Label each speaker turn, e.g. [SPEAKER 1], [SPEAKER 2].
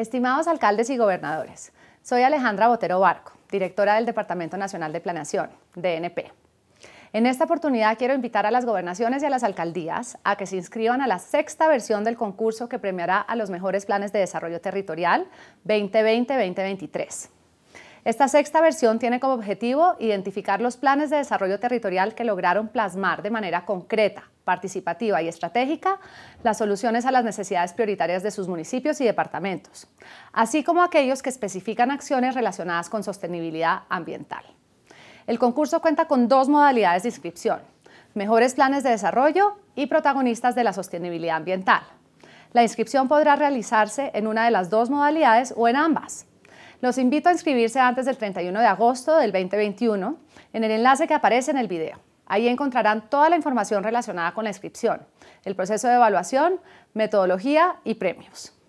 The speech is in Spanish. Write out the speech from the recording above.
[SPEAKER 1] Estimados alcaldes y gobernadores, soy Alejandra Botero Barco, directora del Departamento Nacional de Planeación, DNP. En esta oportunidad quiero invitar a las gobernaciones y a las alcaldías a que se inscriban a la sexta versión del concurso que premiará a los mejores planes de desarrollo territorial 2020-2023. Esta sexta versión tiene como objetivo identificar los planes de desarrollo territorial que lograron plasmar de manera concreta, participativa y estratégica las soluciones a las necesidades prioritarias de sus municipios y departamentos, así como aquellos que especifican acciones relacionadas con sostenibilidad ambiental. El concurso cuenta con dos modalidades de inscripción, mejores planes de desarrollo y protagonistas de la sostenibilidad ambiental. La inscripción podrá realizarse en una de las dos modalidades o en ambas, los invito a inscribirse antes del 31 de agosto del 2021 en el enlace que aparece en el video. Ahí encontrarán toda la información relacionada con la inscripción, el proceso de evaluación, metodología y premios.